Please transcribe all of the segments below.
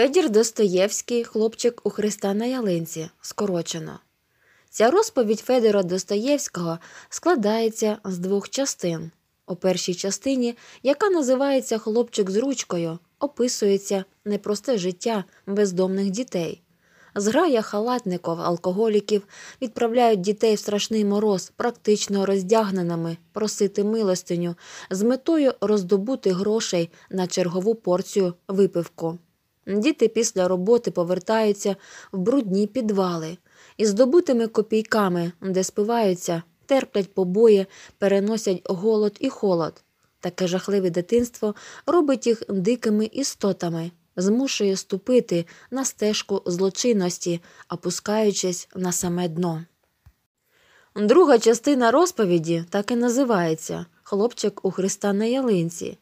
Федір Достоєвський, хлопчик у Христа на ялинці, скорочено. Ця розповідь Федора Достоєвського складається з двох частин. У першій частині, яка називається Хлопчик з ручкою, описується непросте життя бездомних дітей. Зграя халатників, алкоголіків відправляють дітей в страшний мороз, практично роздягненими, просити милостиню з метою роздобути грошей на чергову порцію випивку. Діти після роботи повертаються в брудні підвали і здобутими копійками, де спиваються, терплять побої, переносять голод і холод. Таке жахливе дитинство робить їх дикими істотами, змушує ступити на стежку злочинності, опускаючись на саме дно. Друга частина розповіді так і називається Хлопчик у Христа на ялинці.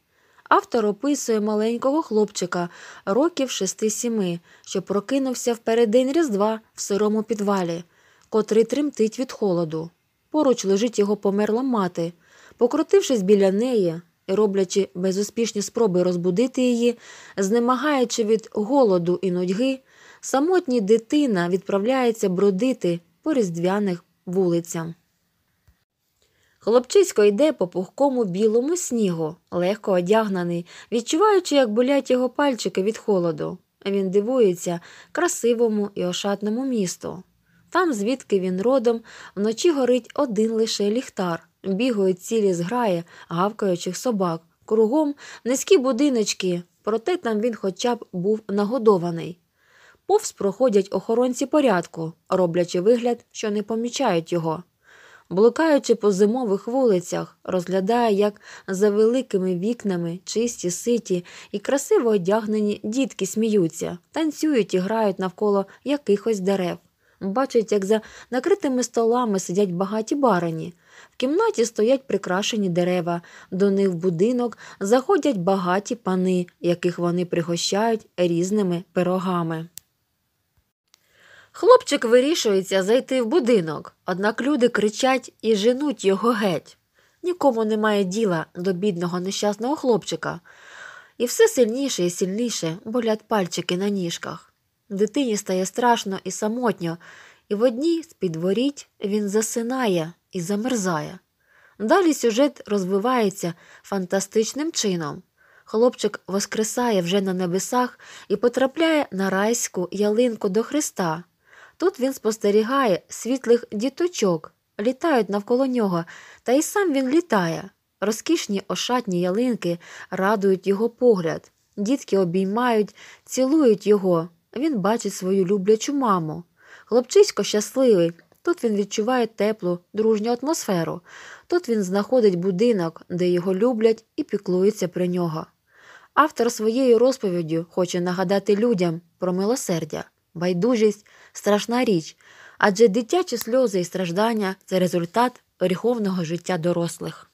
Автор описує маленького хлопчика років 6-7, що прокинувся в переддень Різдва в сирому підвалі, котрий тремтить від холоду. Поруч лежить його померла мати. Покрутившись біля неї і роблячи безуспішні спроби розбудити її, знемагаючи від голоду і нудьги, самотній дитина відправляється бродити по різдвяних вулицям. Хлопчисько йде по пухкому білому снігу, легко одягнений, відчуваючи, як болять його пальчики від холоду. Він дивується красивому і ошатному місту. Там, звідки він родом, вночі горить один лише ліхтар, бігають цілі зграї, гавкаючих собак, кругом низькі будиночки, проте там він хоча б був нагодований. Повз проходять охоронці порядку, роблячи вигляд, що не помічають його блукаючи по зимових вулицях, розглядає, як за великими вікнами чисті, ситі і красиво одягнені дітки сміються, танцюють і грають навколо якихось дерев. Бачить, як за накритими столами сидять багаті барані. В кімнаті стоять прикрашені дерева, до них в будинок заходять багаті пани, яких вони пригощають різними пирогами. Хлопчик вирішується зайти в будинок, однак люди кричать і женуть його геть. Нікому немає діла до бідного нещасного хлопчика, і все сильніше і сильніше болять пальчики на ніжках. Дитині стає страшно і самотньо, і в одній з підворіть він засинає і замерзає. Далі сюжет розвивається фантастичним чином. Хлопчик воскресає вже на небесах і потрапляє на райську ялинку до Христа. Тут він спостерігає світлих діточок, літають навколо нього, та й сам він літає. Розкішні ошатні ялинки радують його погляд. Дітки обіймають, цілують його. Він бачить свою люблячу маму. Хлопчисько щасливий. Тут він відчуває теплу, дружню атмосферу. Тут він знаходить будинок, де його люблять і піклуються про нього. Автор своєю розповіддю хоче нагадати людям про милосердя байдужість страшна річ, адже дитячі сльози і страждання це результат гріховного життя дорослих.